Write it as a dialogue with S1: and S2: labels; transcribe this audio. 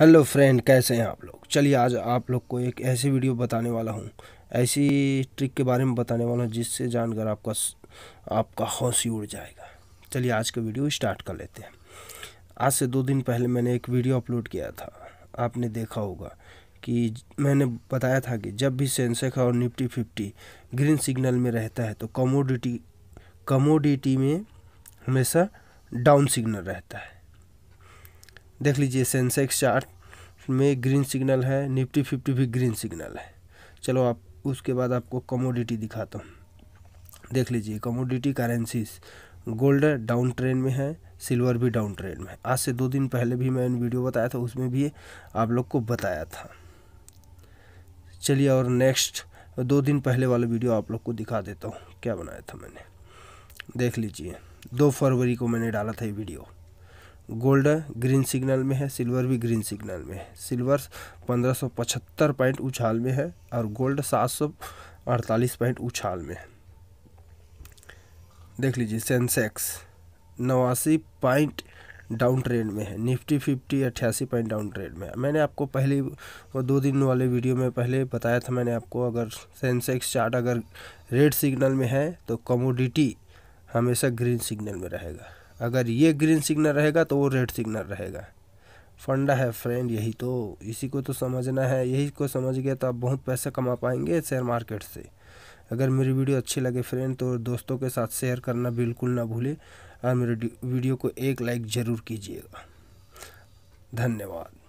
S1: hello friend कैसे हैं आप लोग चलिए आज आप लोग को एक ऐसी वीडियो बताने वाला हूँ ऐसी ट्रिक के बारे में बताने वाला हूँ जिससे जानकर आपका आपका हौसी उड़ जाएगा चलिए आज का वीडियो स्टार्ट कर लेते हैं आज से दो दिन पहले मैंने एक वीडियो अपलोड किया था आपने देखा होगा कि मैंने बताया था कि जब भी सेंसेक्स और निफ्टी फिफ्टी ग्रीन सिग्नल में रहता है तो कमोडिटी कमोडिटी में हमेशा डाउन सिग्नल रहता है देख लीजिए सेंसेक्स चार्ट में ग्रीन सिग्नल है निफ्टी फिफ्टी भी ग्रीन सिग्नल है चलो आप उसके बाद आपको कमोडिटी दिखाता हूँ देख लीजिए commodity currencies gold down trend में है सिल्वर भी डाउन ट्रेंड में है आज से दो दिन पहले भी मैंने वीडियो बताया था उसमें भी आप लोग को बताया था चलिए और नेक्स्ट दो दिन पहले वाला वीडियो आप लोग को दिखा देता हूँ क्या बनाया था मैंने देख लीजिए दो फरवरी को मैंने डाला था ये वीडियो गोल्ड ग्रीन सिग्नल में है सिल्वर भी ग्रीन सिग्नल में है सिल्वर पंद्रह सौ पचहत्तर पॉइंट उछाल में है और गोल्ड सात सौ अड़तालीस पॉइंट उछाल में है देख लीजिए सेंसेक्स नवासी पॉइंट डाउन ट्रेंड में है निफ्टी फिफ्टी अट्ठासी पॉइंट डाउन ट्रेड में है मैंने आपको पहले वो दो दिन वाले वीडियो में पहले बताया था मैंने आपको अगर सेंसेक्स चार्ट अगर रेड सिग्नल में है तो कमोडिटी हमेशा ग्रीन सिग्नल में रहेगा अगर ये ग्रीन सिग्नल रहेगा तो वो रेड सिग्नल रहेगा फंडा है फ्रेंड यही तो इसी को तो समझना है यही को समझ गया तो आप बहुत पैसा कमा पाएंगे शेयर मार्केट से अगर मेरी वीडियो अच्छी लगे फ्रेंड तो दोस्तों के साथ शेयर करना बिल्कुल ना भूलें और मेरे वीडियो को एक लाइक ज़रूर कीजिएगा धन्यवाद